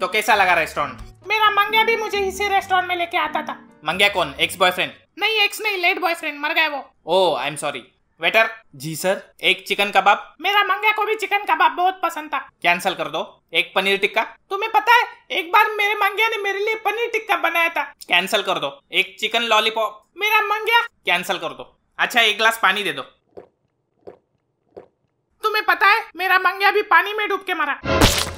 तो कैसा लगा रेस्टोरेंट मेरा मंगया भी मुझे इसी रेस्टोरेंट में लेके आता था मंगया कौन एक्स बॉयफ्रेंड नहीं एक्स नहीं लेट बॉयफ्रेंड मर गया वो oh I am sorry waiter ji sir एक चिकन कबाब मेरा मंगा को भी चिकन कबाब बहुत पसंद था कैंसिल कर दो एक पनीर टिक्का तुम्हें पता है एक बार मेरे मंगिया ने मेरे लिए पनीर टिक्का बनाया था कैंसिल कर दो एक चिकन लॉलीपॉप मेरा मंगिया कैंसिल कर दो अच्छा एक ग्लास पानी दे दो तुम्हें पता है मेरा मंगिया भी पानी में डूब के मरा